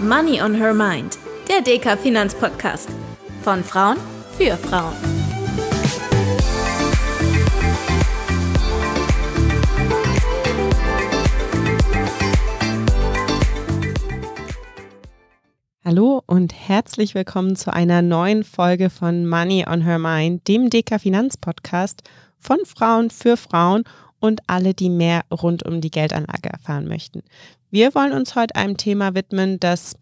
Money on Her Mind, der DK Finanzpodcast. Von Frauen für Frauen. Hallo und herzlich willkommen zu einer neuen Folge von Money on Her Mind, dem DK Finanzpodcast von Frauen für Frauen und alle, die mehr rund um die Geldanlage erfahren möchten. Wir wollen uns heute einem Thema widmen, das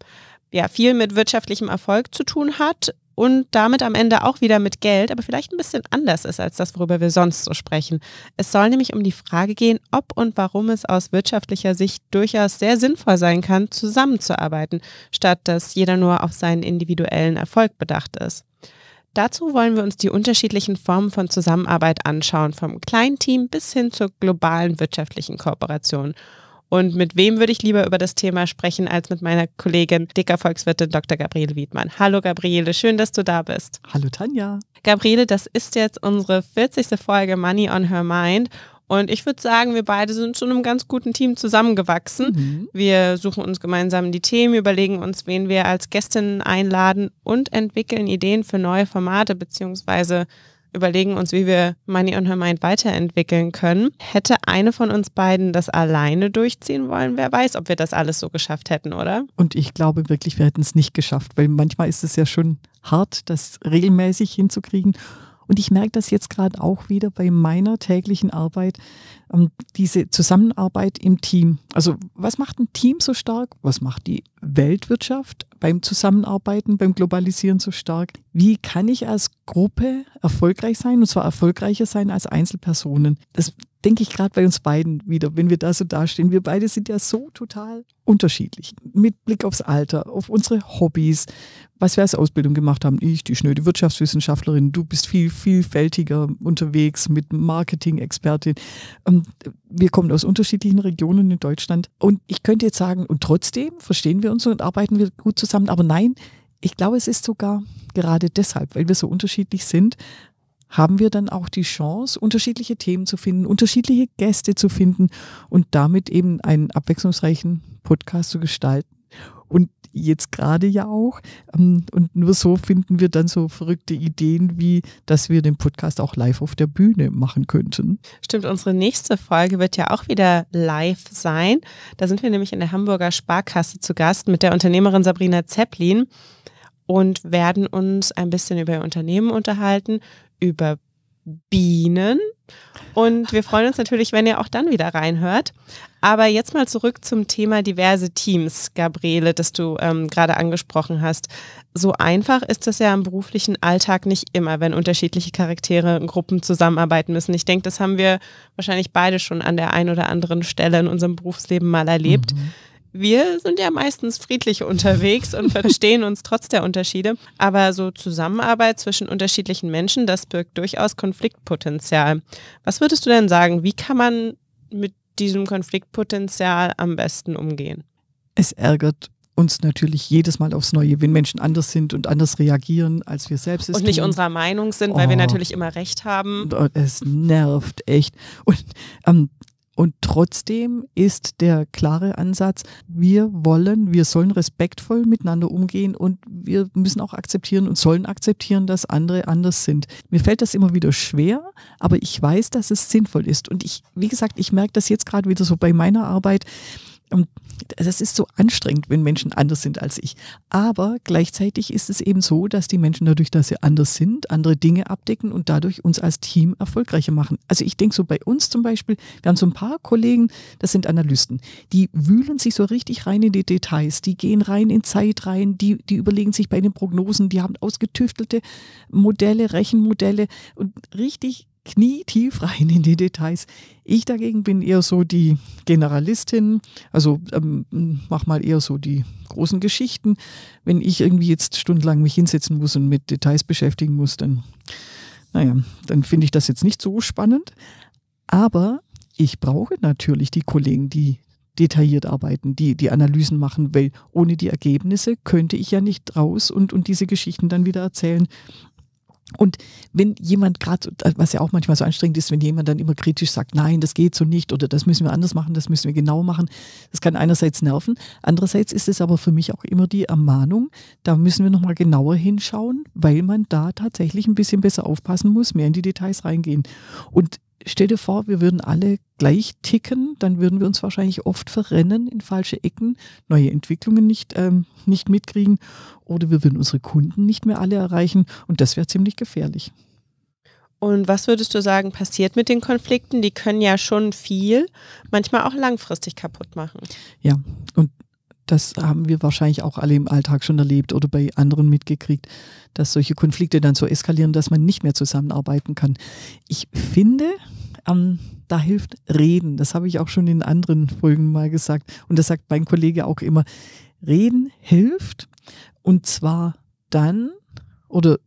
ja viel mit wirtschaftlichem Erfolg zu tun hat und damit am Ende auch wieder mit Geld, aber vielleicht ein bisschen anders ist als das, worüber wir sonst so sprechen. Es soll nämlich um die Frage gehen, ob und warum es aus wirtschaftlicher Sicht durchaus sehr sinnvoll sein kann, zusammenzuarbeiten, statt dass jeder nur auf seinen individuellen Erfolg bedacht ist. Dazu wollen wir uns die unterschiedlichen Formen von Zusammenarbeit anschauen, vom Kleinteam bis hin zur globalen wirtschaftlichen Kooperation. Und mit wem würde ich lieber über das Thema sprechen als mit meiner Kollegin, dicker Volkswirtin Dr. Gabriele Wiedmann. Hallo Gabriele, schön, dass du da bist. Hallo Tanja. Gabriele, das ist jetzt unsere 40. Folge Money on Her Mind. Und ich würde sagen, wir beide sind schon im ganz guten Team zusammengewachsen. Mhm. Wir suchen uns gemeinsam die Themen, überlegen uns, wen wir als Gästinnen einladen und entwickeln Ideen für neue Formate beziehungsweise überlegen uns, wie wir Money on Her Mind weiterentwickeln können. Hätte eine von uns beiden das alleine durchziehen wollen, wer weiß, ob wir das alles so geschafft hätten, oder? Und ich glaube wirklich, wir hätten es nicht geschafft, weil manchmal ist es ja schon hart, das regelmäßig hinzukriegen. Und ich merke das jetzt gerade auch wieder bei meiner täglichen Arbeit, ähm, diese Zusammenarbeit im Team. Also was macht ein Team so stark? Was macht die Weltwirtschaft beim Zusammenarbeiten, beim Globalisieren so stark? Wie kann ich als Gruppe erfolgreich sein und zwar erfolgreicher sein als Einzelpersonen? Das denke ich gerade bei uns beiden wieder, wenn wir da so dastehen. Wir beide sind ja so total unterschiedlich. Mit Blick aufs Alter, auf unsere Hobbys, was wir als Ausbildung gemacht haben. Ich, die schnöde Wirtschaftswissenschaftlerin, du bist viel vielfältiger unterwegs mit Marketing-Expertin. Ähm, wir kommen aus unterschiedlichen Regionen in Deutschland. Und ich könnte jetzt sagen, und trotzdem verstehen wir uns und arbeiten wir gut zusammen. Aber nein, ich glaube, es ist sogar gerade deshalb, weil wir so unterschiedlich sind, haben wir dann auch die Chance, unterschiedliche Themen zu finden, unterschiedliche Gäste zu finden und damit eben einen abwechslungsreichen Podcast zu gestalten. Und jetzt gerade ja auch. Ähm, und nur so finden wir dann so verrückte Ideen, wie dass wir den Podcast auch live auf der Bühne machen könnten. Stimmt, unsere nächste Folge wird ja auch wieder live sein. Da sind wir nämlich in der Hamburger Sparkasse zu Gast mit der Unternehmerin Sabrina Zeppelin und werden uns ein bisschen über ihr Unternehmen unterhalten, über Bienen. Und wir freuen uns natürlich, wenn ihr auch dann wieder reinhört. Aber jetzt mal zurück zum Thema diverse Teams, Gabriele, das du ähm, gerade angesprochen hast. So einfach ist das ja im beruflichen Alltag nicht immer, wenn unterschiedliche Charaktere in Gruppen zusammenarbeiten müssen. Ich denke, das haben wir wahrscheinlich beide schon an der einen oder anderen Stelle in unserem Berufsleben mal erlebt. Mhm wir sind ja meistens friedlich unterwegs und verstehen uns trotz der Unterschiede. Aber so Zusammenarbeit zwischen unterschiedlichen Menschen, das birgt durchaus Konfliktpotenzial. Was würdest du denn sagen? Wie kann man mit diesem Konfliktpotenzial am besten umgehen? Es ärgert uns natürlich jedes Mal aufs Neue, wenn Menschen anders sind und anders reagieren, als wir selbst. sind. Und nicht tun. unserer Meinung sind, weil wir oh. natürlich immer recht haben. Es nervt echt. Und ähm, und trotzdem ist der klare Ansatz, wir wollen, wir sollen respektvoll miteinander umgehen und wir müssen auch akzeptieren und sollen akzeptieren, dass andere anders sind. Mir fällt das immer wieder schwer, aber ich weiß, dass es sinnvoll ist. Und ich, wie gesagt, ich merke das jetzt gerade wieder so bei meiner Arbeit. Und das ist so anstrengend, wenn Menschen anders sind als ich. Aber gleichzeitig ist es eben so, dass die Menschen dadurch, dass sie anders sind, andere Dinge abdecken und dadurch uns als Team erfolgreicher machen. Also ich denke so bei uns zum Beispiel, wir haben so ein paar Kollegen, das sind Analysten, die wühlen sich so richtig rein in die Details, die gehen rein in Zeit rein, die, die überlegen sich bei den Prognosen, die haben ausgetüftelte Modelle, Rechenmodelle und richtig knietief rein in die Details. Ich dagegen bin eher so die Generalistin, also ähm, mach mal eher so die großen Geschichten. Wenn ich irgendwie jetzt stundenlang mich hinsetzen muss und mit Details beschäftigen muss, dann, naja, dann finde ich das jetzt nicht so spannend. Aber ich brauche natürlich die Kollegen, die detailliert arbeiten, die die Analysen machen, weil ohne die Ergebnisse könnte ich ja nicht raus und, und diese Geschichten dann wieder erzählen. Und wenn jemand gerade, was ja auch manchmal so anstrengend ist, wenn jemand dann immer kritisch sagt, nein, das geht so nicht oder das müssen wir anders machen, das müssen wir genau machen, das kann einerseits nerven. Andererseits ist es aber für mich auch immer die Ermahnung, da müssen wir nochmal genauer hinschauen, weil man da tatsächlich ein bisschen besser aufpassen muss, mehr in die Details reingehen. Und stell dir vor, wir würden alle gleich ticken, dann würden wir uns wahrscheinlich oft verrennen in falsche Ecken, neue Entwicklungen nicht, ähm, nicht mitkriegen oder wir würden unsere Kunden nicht mehr alle erreichen und das wäre ziemlich gefährlich. Und was würdest du sagen, passiert mit den Konflikten? Die können ja schon viel, manchmal auch langfristig kaputt machen. Ja, und das haben wir wahrscheinlich auch alle im Alltag schon erlebt oder bei anderen mitgekriegt, dass solche Konflikte dann so eskalieren, dass man nicht mehr zusammenarbeiten kann. Ich finde, ähm, da hilft Reden. Das habe ich auch schon in anderen Folgen mal gesagt. Und das sagt mein Kollege auch immer. Reden hilft. Und zwar dann oder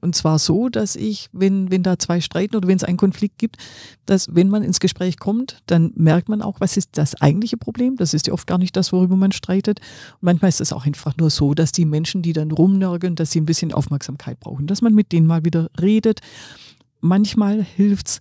und zwar so, dass ich, wenn, wenn da zwei streiten oder wenn es einen Konflikt gibt, dass wenn man ins Gespräch kommt, dann merkt man auch, was ist das eigentliche Problem. Das ist ja oft gar nicht das, worüber man streitet. Und manchmal ist es auch einfach nur so, dass die Menschen, die dann rumnörgeln, dass sie ein bisschen Aufmerksamkeit brauchen, dass man mit denen mal wieder redet. Manchmal hilft es,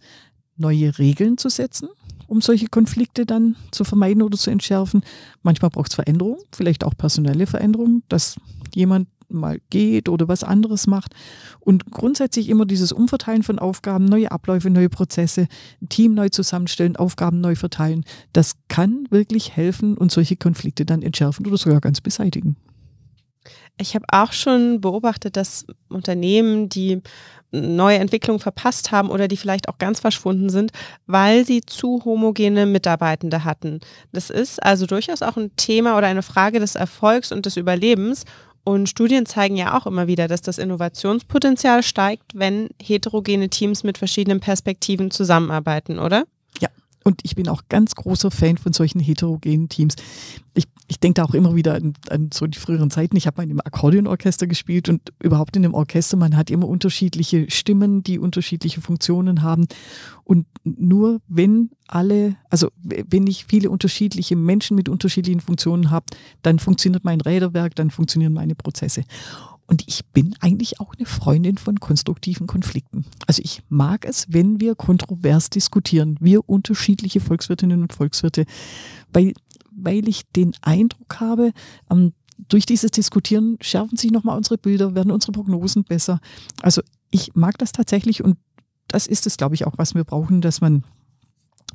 neue Regeln zu setzen, um solche Konflikte dann zu vermeiden oder zu entschärfen. Manchmal braucht es Veränderungen, vielleicht auch personelle Veränderungen, dass jemand mal geht oder was anderes macht. Und grundsätzlich immer dieses Umverteilen von Aufgaben, neue Abläufe, neue Prozesse, Team neu zusammenstellen, Aufgaben neu verteilen, das kann wirklich helfen und solche Konflikte dann entschärfen oder sogar ganz beseitigen. Ich habe auch schon beobachtet, dass Unternehmen, die neue Entwicklungen verpasst haben oder die vielleicht auch ganz verschwunden sind, weil sie zu homogene Mitarbeitende hatten. Das ist also durchaus auch ein Thema oder eine Frage des Erfolgs und des Überlebens. Und Studien zeigen ja auch immer wieder, dass das Innovationspotenzial steigt, wenn heterogene Teams mit verschiedenen Perspektiven zusammenarbeiten, oder? Ja, und ich bin auch ganz großer Fan von solchen heterogenen Teams. Ich, ich denke da auch immer wieder an, an so die früheren Zeiten. Ich habe mal in einem Akkordeonorchester gespielt und überhaupt in einem Orchester, man hat immer unterschiedliche Stimmen, die unterschiedliche Funktionen haben. Und nur wenn alle, also wenn ich viele unterschiedliche Menschen mit unterschiedlichen Funktionen habe, dann funktioniert mein Räderwerk, dann funktionieren meine Prozesse. Und ich bin eigentlich auch eine Freundin von konstruktiven Konflikten. Also ich mag es, wenn wir kontrovers diskutieren, wir unterschiedliche Volkswirtinnen und Volkswirte, weil, weil ich den Eindruck habe, ähm, durch dieses Diskutieren schärfen sich nochmal unsere Bilder, werden unsere Prognosen besser. Also ich mag das tatsächlich und das ist es, glaube ich, auch, was wir brauchen, dass man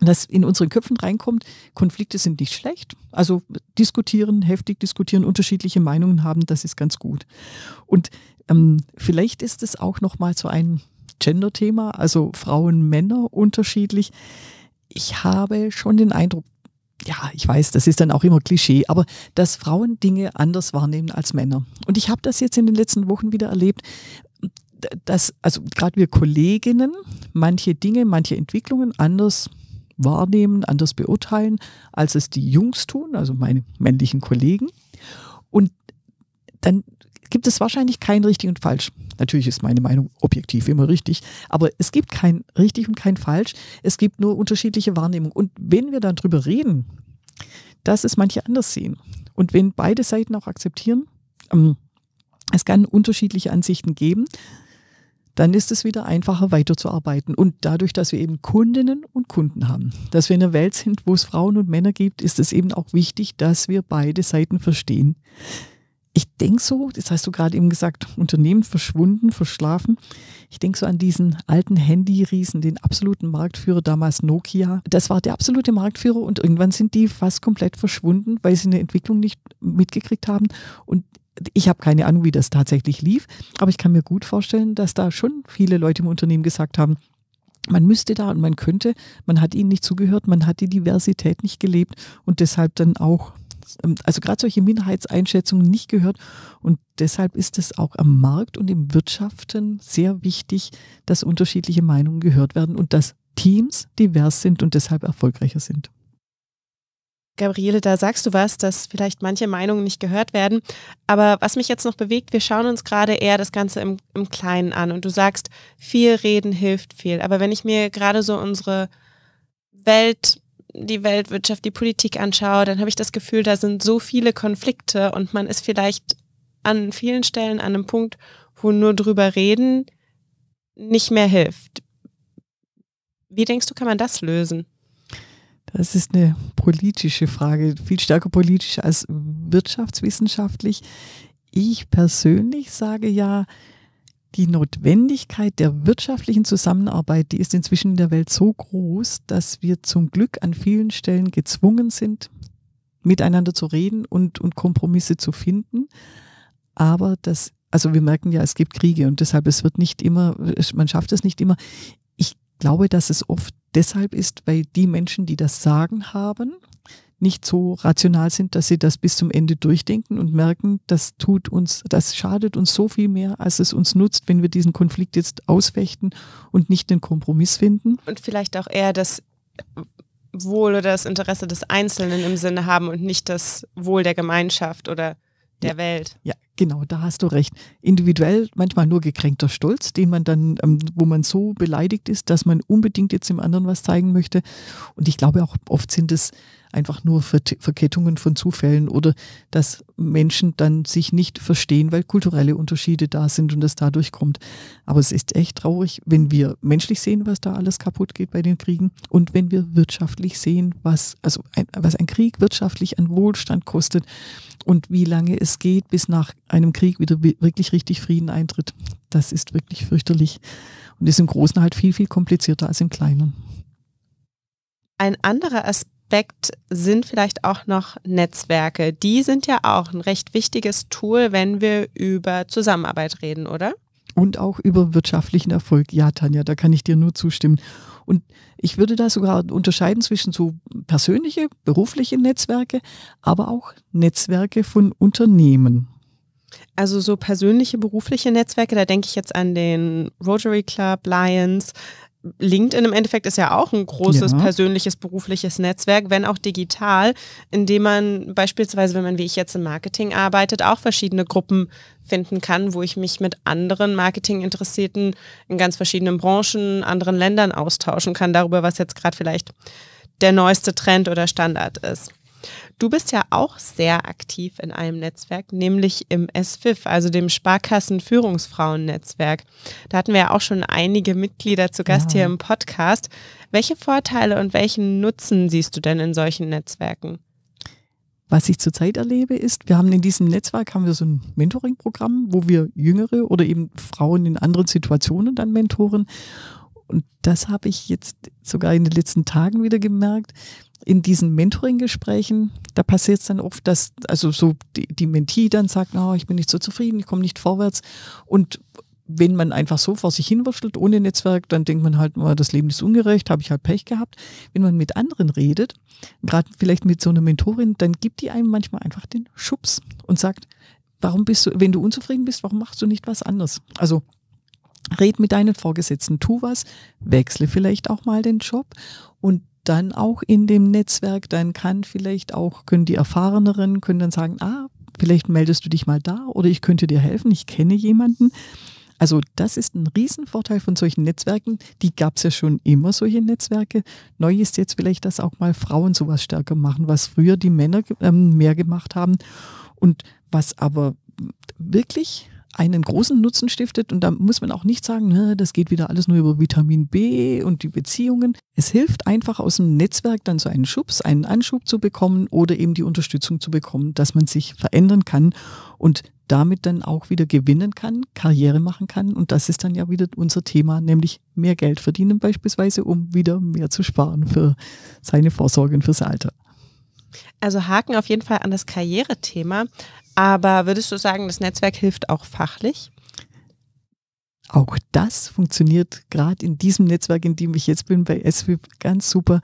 das in unseren Köpfen reinkommt, Konflikte sind nicht schlecht. Also diskutieren, heftig diskutieren, unterschiedliche Meinungen haben, das ist ganz gut. Und ähm, vielleicht ist es auch nochmal so ein Gender-Thema, also Frauen, Männer unterschiedlich. Ich habe schon den Eindruck, ja, ich weiß, das ist dann auch immer Klischee, aber dass Frauen Dinge anders wahrnehmen als Männer. Und ich habe das jetzt in den letzten Wochen wieder erlebt, dass also gerade wir Kolleginnen manche Dinge, manche Entwicklungen anders wahrnehmen, anders beurteilen, als es die Jungs tun, also meine männlichen Kollegen. Und dann gibt es wahrscheinlich kein richtig und falsch. Natürlich ist meine Meinung objektiv immer richtig, aber es gibt kein richtig und kein falsch. Es gibt nur unterschiedliche Wahrnehmungen. Und wenn wir dann darüber reden, dass es manche anders sehen und wenn beide Seiten auch akzeptieren, ähm, es kann unterschiedliche Ansichten geben, dann ist es wieder einfacher weiterzuarbeiten. Und dadurch, dass wir eben Kundinnen und Kunden haben, dass wir in einer Welt sind, wo es Frauen und Männer gibt, ist es eben auch wichtig, dass wir beide Seiten verstehen. Ich denke so, das hast du gerade eben gesagt, Unternehmen verschwunden, verschlafen. Ich denke so an diesen alten Handy-Riesen, den absoluten Marktführer, damals Nokia. Das war der absolute Marktführer und irgendwann sind die fast komplett verschwunden, weil sie eine Entwicklung nicht mitgekriegt haben. Und ich habe keine Ahnung, wie das tatsächlich lief, aber ich kann mir gut vorstellen, dass da schon viele Leute im Unternehmen gesagt haben, man müsste da und man könnte, man hat ihnen nicht zugehört, man hat die Diversität nicht gelebt und deshalb dann auch, ähm, also gerade solche Minderheitseinschätzungen nicht gehört. Und deshalb ist es auch am Markt und im Wirtschaften sehr wichtig, dass unterschiedliche Meinungen gehört werden und dass Teams divers sind und deshalb erfolgreicher sind. Gabriele, da sagst du was, dass vielleicht manche Meinungen nicht gehört werden. Aber was mich jetzt noch bewegt, wir schauen uns gerade eher das Ganze im, im Kleinen an. Und du sagst, viel reden hilft viel. Aber wenn ich mir gerade so unsere Welt, die Weltwirtschaft, die Politik anschaue, dann habe ich das Gefühl, da sind so viele Konflikte und man ist vielleicht an vielen Stellen an einem Punkt, wo nur drüber reden nicht mehr hilft. Wie denkst du, kann man das lösen? Das ist eine politische Frage, viel stärker politisch als wirtschaftswissenschaftlich. Ich persönlich sage ja, die Notwendigkeit der wirtschaftlichen Zusammenarbeit, die ist inzwischen in der Welt so groß, dass wir zum Glück an vielen Stellen gezwungen sind, miteinander zu reden und, und Kompromisse zu finden. Aber das, also wir merken ja, es gibt Kriege und deshalb, es wird nicht immer, man schafft es nicht immer. Ich glaube, dass es oft deshalb ist, weil die Menschen, die das Sagen haben, nicht so rational sind, dass sie das bis zum Ende durchdenken und merken, das tut uns, das schadet uns so viel mehr, als es uns nutzt, wenn wir diesen Konflikt jetzt ausfechten und nicht den Kompromiss finden. Und vielleicht auch eher das Wohl oder das Interesse des Einzelnen im Sinne haben und nicht das Wohl der Gemeinschaft oder der ja. Welt. Ja, Genau, da hast du recht. Individuell manchmal nur gekränkter Stolz, den man dann, ähm, wo man so beleidigt ist, dass man unbedingt jetzt dem anderen was zeigen möchte. Und ich glaube auch oft sind es einfach nur Verkettungen von Zufällen oder dass Menschen dann sich nicht verstehen, weil kulturelle Unterschiede da sind und das dadurch kommt. Aber es ist echt traurig, wenn wir menschlich sehen, was da alles kaputt geht bei den Kriegen und wenn wir wirtschaftlich sehen, was, also ein, was ein Krieg wirtschaftlich an Wohlstand kostet und wie lange es geht bis nach einem Krieg wieder wirklich richtig Frieden eintritt. Das ist wirklich fürchterlich und ist im Großen halt viel, viel komplizierter als im Kleinen. Ein anderer Aspekt sind vielleicht auch noch Netzwerke. Die sind ja auch ein recht wichtiges Tool, wenn wir über Zusammenarbeit reden, oder? Und auch über wirtschaftlichen Erfolg. Ja, Tanja, da kann ich dir nur zustimmen. Und ich würde da sogar unterscheiden zwischen so persönliche, berufliche Netzwerke, aber auch Netzwerke von Unternehmen. Also so persönliche berufliche Netzwerke, da denke ich jetzt an den Rotary Club, Lions. LinkedIn im Endeffekt ist ja auch ein großes ja. persönliches berufliches Netzwerk, wenn auch digital, indem man beispielsweise, wenn man wie ich jetzt im Marketing arbeitet, auch verschiedene Gruppen finden kann, wo ich mich mit anderen Marketinginteressierten in ganz verschiedenen Branchen, anderen Ländern austauschen kann darüber, was jetzt gerade vielleicht der neueste Trend oder Standard ist. Du bist ja auch sehr aktiv in einem Netzwerk, nämlich im SFIF, also dem Sparkassen-Führungsfrauen-Netzwerk. Da hatten wir ja auch schon einige Mitglieder zu Gast ja. hier im Podcast. Welche Vorteile und welchen Nutzen siehst du denn in solchen Netzwerken? Was ich zurzeit erlebe, ist, wir haben in diesem Netzwerk haben wir so ein Mentoring-Programm, wo wir Jüngere oder eben Frauen in anderen Situationen dann mentoren. Und das habe ich jetzt sogar in den letzten Tagen wieder gemerkt, in diesen Mentoring-Gesprächen, da passiert es dann oft, dass also so die, die Mentee dann sagt, oh, ich bin nicht so zufrieden, ich komme nicht vorwärts. Und wenn man einfach so vor sich hinwurschtelt ohne Netzwerk, dann denkt man halt, oh, das Leben ist ungerecht, habe ich halt Pech gehabt. Wenn man mit anderen redet, gerade vielleicht mit so einer Mentorin, dann gibt die einem manchmal einfach den Schubs und sagt, warum bist du, wenn du unzufrieden bist, warum machst du nicht was anderes? Also red mit deinen Vorgesetzten, tu was, wechsle vielleicht auch mal den Job und dann auch in dem Netzwerk, dann kann vielleicht auch, können die Erfahreneren, können dann sagen, ah, vielleicht meldest du dich mal da oder ich könnte dir helfen, ich kenne jemanden. Also das ist ein Riesenvorteil von solchen Netzwerken. Die gab es ja schon immer, solche Netzwerke. Neu ist jetzt vielleicht, dass auch mal Frauen sowas stärker machen, was früher die Männer ähm, mehr gemacht haben und was aber wirklich einen großen Nutzen stiftet. Und da muss man auch nicht sagen, ne, das geht wieder alles nur über Vitamin B und die Beziehungen. Es hilft einfach aus dem Netzwerk dann so einen Schubs, einen Anschub zu bekommen oder eben die Unterstützung zu bekommen, dass man sich verändern kann und damit dann auch wieder gewinnen kann, Karriere machen kann. Und das ist dann ja wieder unser Thema, nämlich mehr Geld verdienen beispielsweise, um wieder mehr zu sparen für seine Vorsorge und fürs Alter. Also haken auf jeden Fall an das Karrierethema. Aber würdest du sagen, das Netzwerk hilft auch fachlich? Auch das funktioniert gerade in diesem Netzwerk, in dem ich jetzt bin, bei SWIP ganz super,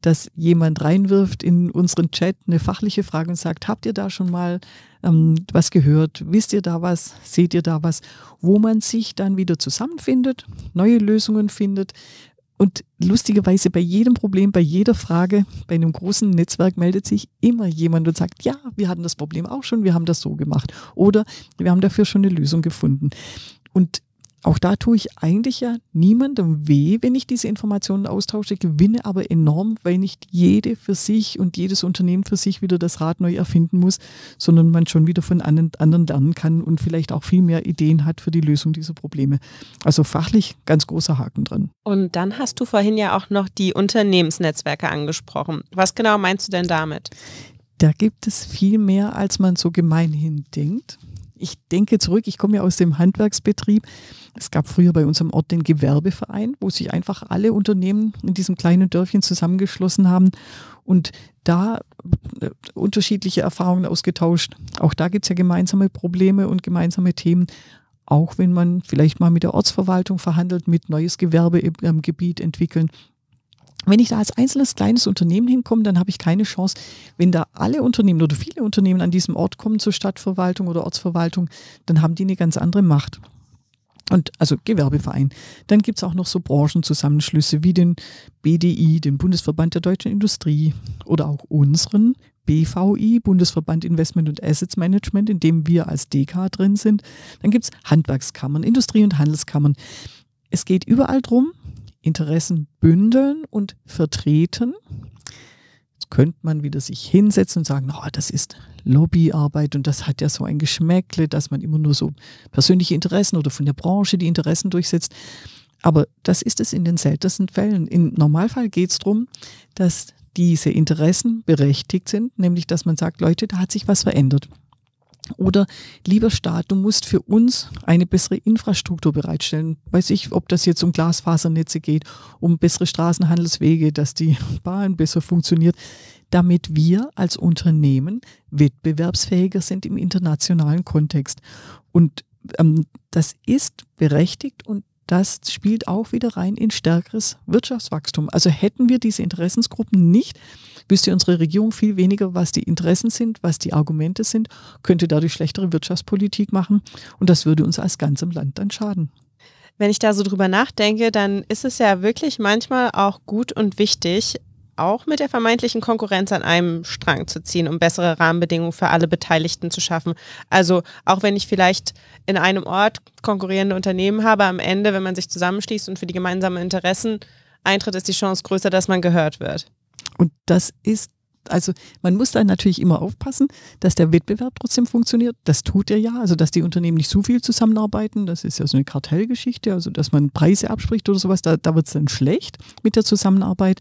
dass jemand reinwirft in unseren Chat eine fachliche Frage und sagt, habt ihr da schon mal ähm, was gehört? Wisst ihr da was? Seht ihr da was? Wo man sich dann wieder zusammenfindet, neue Lösungen findet, und lustigerweise bei jedem Problem, bei jeder Frage, bei einem großen Netzwerk meldet sich immer jemand und sagt, ja, wir hatten das Problem auch schon, wir haben das so gemacht oder wir haben dafür schon eine Lösung gefunden. Und auch da tue ich eigentlich ja niemandem weh, wenn ich diese Informationen austausche, gewinne aber enorm, weil nicht jede für sich und jedes Unternehmen für sich wieder das Rad neu erfinden muss, sondern man schon wieder von anderen lernen kann und vielleicht auch viel mehr Ideen hat für die Lösung dieser Probleme. Also fachlich ganz großer Haken dran. Und dann hast du vorhin ja auch noch die Unternehmensnetzwerke angesprochen. Was genau meinst du denn damit? Da gibt es viel mehr, als man so gemeinhin denkt. Ich denke zurück, ich komme ja aus dem Handwerksbetrieb es gab früher bei uns am Ort den Gewerbeverein, wo sich einfach alle Unternehmen in diesem kleinen Dörfchen zusammengeschlossen haben und da äh, unterschiedliche Erfahrungen ausgetauscht. Auch da gibt es ja gemeinsame Probleme und gemeinsame Themen. Auch wenn man vielleicht mal mit der Ortsverwaltung verhandelt, mit neues Gewerbe im Gebiet entwickeln. Wenn ich da als einzelnes kleines Unternehmen hinkomme, dann habe ich keine Chance. Wenn da alle Unternehmen oder viele Unternehmen an diesem Ort kommen zur Stadtverwaltung oder Ortsverwaltung, dann haben die eine ganz andere Macht und also Gewerbeverein. Dann gibt es auch noch so Branchenzusammenschlüsse wie den BDI, den Bundesverband der deutschen Industrie oder auch unseren BVI, Bundesverband Investment und Assets Management, in dem wir als DK drin sind. Dann gibt es Handwerkskammern, Industrie- und Handelskammern. Es geht überall drum, Interessen bündeln und vertreten könnte man wieder sich hinsetzen und sagen, oh, das ist Lobbyarbeit und das hat ja so ein Geschmäckle, dass man immer nur so persönliche Interessen oder von der Branche die Interessen durchsetzt. Aber das ist es in den seltensten Fällen. Im Normalfall geht es darum, dass diese Interessen berechtigt sind, nämlich dass man sagt, Leute, da hat sich was verändert. Oder lieber Staat, du musst für uns eine bessere Infrastruktur bereitstellen. Weiß ich, ob das jetzt um Glasfasernetze geht, um bessere Straßenhandelswege, dass die Bahn besser funktioniert, damit wir als Unternehmen wettbewerbsfähiger sind im internationalen Kontext. Und ähm, das ist berechtigt und das spielt auch wieder rein in stärkeres Wirtschaftswachstum. Also hätten wir diese Interessensgruppen nicht, wüsste unsere Regierung viel weniger, was die Interessen sind, was die Argumente sind, könnte dadurch schlechtere Wirtschaftspolitik machen und das würde uns als ganzem Land dann schaden wenn ich da so drüber nachdenke, dann ist es ja wirklich manchmal auch gut und wichtig, auch mit der vermeintlichen Konkurrenz an einem Strang zu ziehen, um bessere Rahmenbedingungen für alle Beteiligten zu schaffen. Also auch wenn ich vielleicht in einem Ort konkurrierende Unternehmen habe, am Ende, wenn man sich zusammenschließt und für die gemeinsamen Interessen eintritt, ist die Chance größer, dass man gehört wird. Und das ist, also man muss dann natürlich immer aufpassen, dass der Wettbewerb trotzdem funktioniert. Das tut er ja, also dass die Unternehmen nicht zu so viel zusammenarbeiten. Das ist ja so eine Kartellgeschichte, also dass man Preise abspricht oder sowas. Da, da wird es dann schlecht mit der Zusammenarbeit.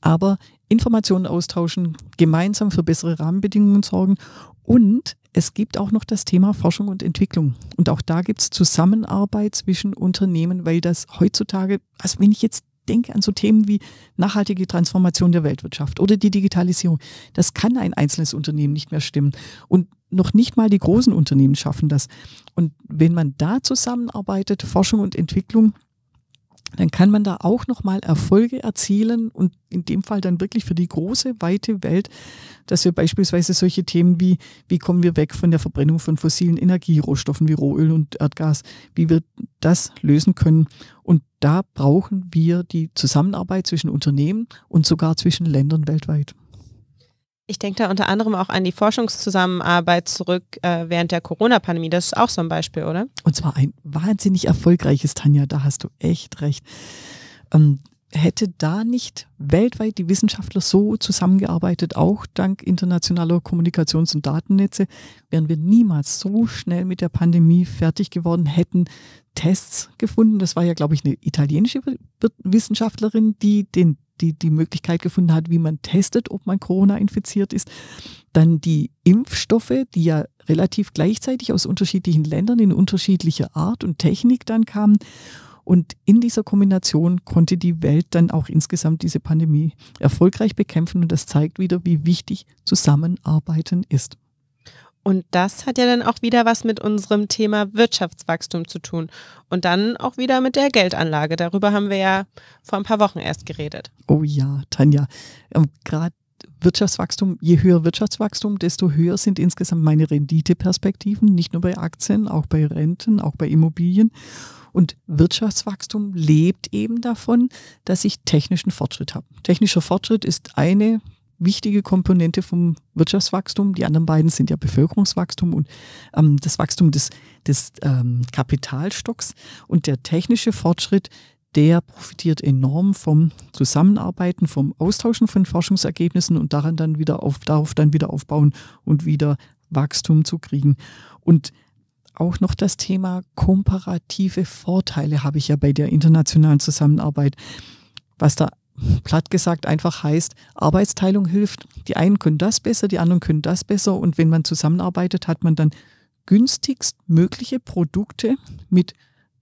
Aber Informationen austauschen, gemeinsam für bessere Rahmenbedingungen sorgen und es gibt auch noch das Thema Forschung und Entwicklung. Und auch da gibt es Zusammenarbeit zwischen Unternehmen, weil das heutzutage, also wenn ich jetzt denke an so Themen wie nachhaltige Transformation der Weltwirtschaft oder die Digitalisierung. Das kann ein einzelnes Unternehmen nicht mehr stimmen. Und noch nicht mal die großen Unternehmen schaffen das. Und wenn man da zusammenarbeitet, Forschung und Entwicklung, dann kann man da auch nochmal Erfolge erzielen und in dem Fall dann wirklich für die große, weite Welt, dass wir beispielsweise solche Themen wie, wie kommen wir weg von der Verbrennung von fossilen Energierohstoffen wie Rohöl und Erdgas, wie wir das lösen können. Und da brauchen wir die Zusammenarbeit zwischen Unternehmen und sogar zwischen Ländern weltweit. Ich denke da unter anderem auch an die Forschungszusammenarbeit zurück äh, während der Corona-Pandemie. Das ist auch so ein Beispiel, oder? Und zwar ein wahnsinnig erfolgreiches, Tanja, da hast du echt recht. Ähm, hätte da nicht weltweit die Wissenschaftler so zusammengearbeitet, auch dank internationaler Kommunikations- und Datennetze, wären wir niemals so schnell mit der Pandemie fertig geworden, hätten Tests gefunden. Das war ja, glaube ich, eine italienische Wissenschaftlerin, die den die die Möglichkeit gefunden hat, wie man testet, ob man Corona infiziert ist. Dann die Impfstoffe, die ja relativ gleichzeitig aus unterschiedlichen Ländern in unterschiedlicher Art und Technik dann kamen. Und in dieser Kombination konnte die Welt dann auch insgesamt diese Pandemie erfolgreich bekämpfen. Und das zeigt wieder, wie wichtig Zusammenarbeiten ist. Und das hat ja dann auch wieder was mit unserem Thema Wirtschaftswachstum zu tun. Und dann auch wieder mit der Geldanlage. Darüber haben wir ja vor ein paar Wochen erst geredet. Oh ja, Tanja. Ähm, Gerade Wirtschaftswachstum, je höher Wirtschaftswachstum, desto höher sind insgesamt meine Renditeperspektiven, nicht nur bei Aktien, auch bei Renten, auch bei Immobilien. Und Wirtschaftswachstum lebt eben davon, dass ich technischen Fortschritt habe. Technischer Fortschritt ist eine wichtige Komponente vom Wirtschaftswachstum. Die anderen beiden sind ja Bevölkerungswachstum und ähm, das Wachstum des, des ähm, Kapitalstocks. Und der technische Fortschritt, der profitiert enorm vom Zusammenarbeiten, vom Austauschen von Forschungsergebnissen und daran dann wieder auf, darauf dann wieder aufbauen und wieder Wachstum zu kriegen. Und auch noch das Thema komparative Vorteile habe ich ja bei der internationalen Zusammenarbeit, was da platt gesagt einfach heißt, Arbeitsteilung hilft. Die einen können das besser, die anderen können das besser und wenn man zusammenarbeitet, hat man dann günstigst mögliche Produkte mit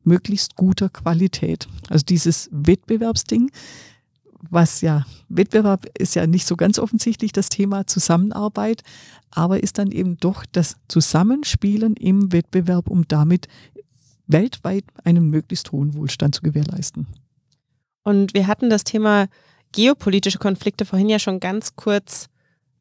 möglichst guter Qualität. Also dieses Wettbewerbsding, was ja, Wettbewerb ist ja nicht so ganz offensichtlich das Thema Zusammenarbeit, aber ist dann eben doch das Zusammenspielen im Wettbewerb, um damit weltweit einen möglichst hohen Wohlstand zu gewährleisten. Und wir hatten das Thema geopolitische Konflikte vorhin ja schon ganz kurz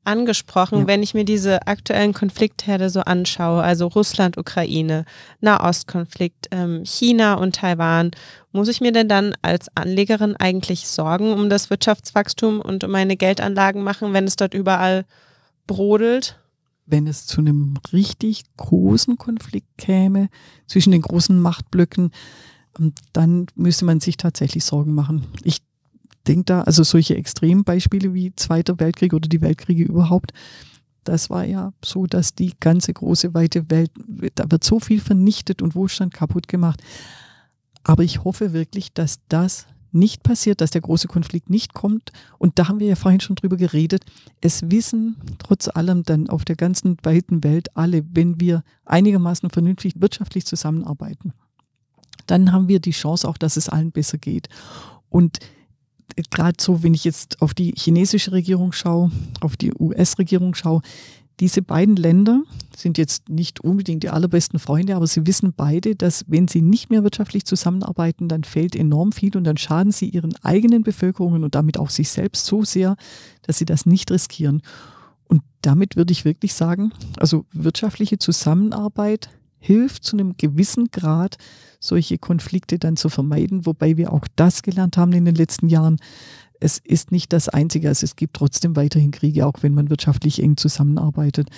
angesprochen, ja. wenn ich mir diese aktuellen Konfliktherde so anschaue, also Russland, Ukraine, Nahostkonflikt, ähm, China und Taiwan, muss ich mir denn dann als Anlegerin eigentlich Sorgen um das Wirtschaftswachstum und um meine Geldanlagen machen, wenn es dort überall brodelt? Wenn es zu einem richtig großen Konflikt käme zwischen den großen Machtblöcken, ähm, dann müsste man sich tatsächlich Sorgen machen. Ich Ding da, also solche Extrembeispiele wie Zweiter Weltkrieg oder die Weltkriege überhaupt, das war ja so, dass die ganze große, weite Welt, da wird so viel vernichtet und Wohlstand kaputt gemacht. Aber ich hoffe wirklich, dass das nicht passiert, dass der große Konflikt nicht kommt. Und da haben wir ja vorhin schon drüber geredet. Es wissen trotz allem dann auf der ganzen weiten Welt alle, wenn wir einigermaßen vernünftig wirtschaftlich zusammenarbeiten, dann haben wir die Chance auch, dass es allen besser geht. Und gerade so, wenn ich jetzt auf die chinesische Regierung schaue, auf die US-Regierung schaue, diese beiden Länder sind jetzt nicht unbedingt die allerbesten Freunde, aber sie wissen beide, dass wenn sie nicht mehr wirtschaftlich zusammenarbeiten, dann fehlt enorm viel und dann schaden sie ihren eigenen Bevölkerungen und damit auch sich selbst so sehr, dass sie das nicht riskieren. Und damit würde ich wirklich sagen, also wirtschaftliche Zusammenarbeit hilft zu einem gewissen Grad, solche Konflikte dann zu vermeiden, wobei wir auch das gelernt haben in den letzten Jahren. Es ist nicht das Einzige, also es gibt trotzdem weiterhin Kriege, auch wenn man wirtschaftlich eng zusammenarbeitet.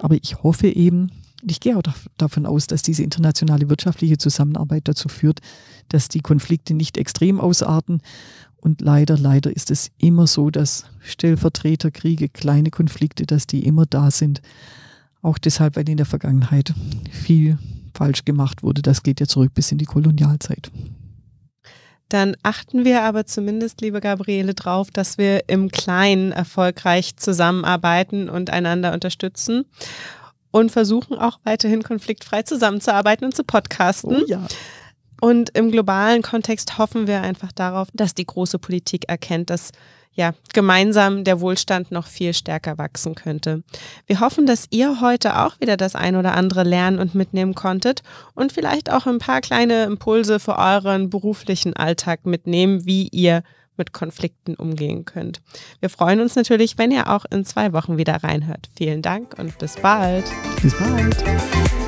Aber ich hoffe eben, ich gehe auch davon aus, dass diese internationale wirtschaftliche Zusammenarbeit dazu führt, dass die Konflikte nicht extrem ausarten. Und leider, leider ist es immer so, dass Stellvertreterkriege, kleine Konflikte, dass die immer da sind. Auch deshalb, weil in der Vergangenheit viel falsch gemacht wurde. Das geht ja zurück bis in die Kolonialzeit. Dann achten wir aber zumindest, liebe Gabriele, darauf, dass wir im Kleinen erfolgreich zusammenarbeiten und einander unterstützen und versuchen auch weiterhin konfliktfrei zusammenzuarbeiten und zu podcasten. Oh ja. Und im globalen Kontext hoffen wir einfach darauf, dass die große Politik erkennt, dass ja, gemeinsam der Wohlstand noch viel stärker wachsen könnte. Wir hoffen, dass ihr heute auch wieder das ein oder andere lernen und mitnehmen konntet und vielleicht auch ein paar kleine Impulse für euren beruflichen Alltag mitnehmen, wie ihr mit Konflikten umgehen könnt. Wir freuen uns natürlich, wenn ihr auch in zwei Wochen wieder reinhört. Vielen Dank und bis bald. Bis bald.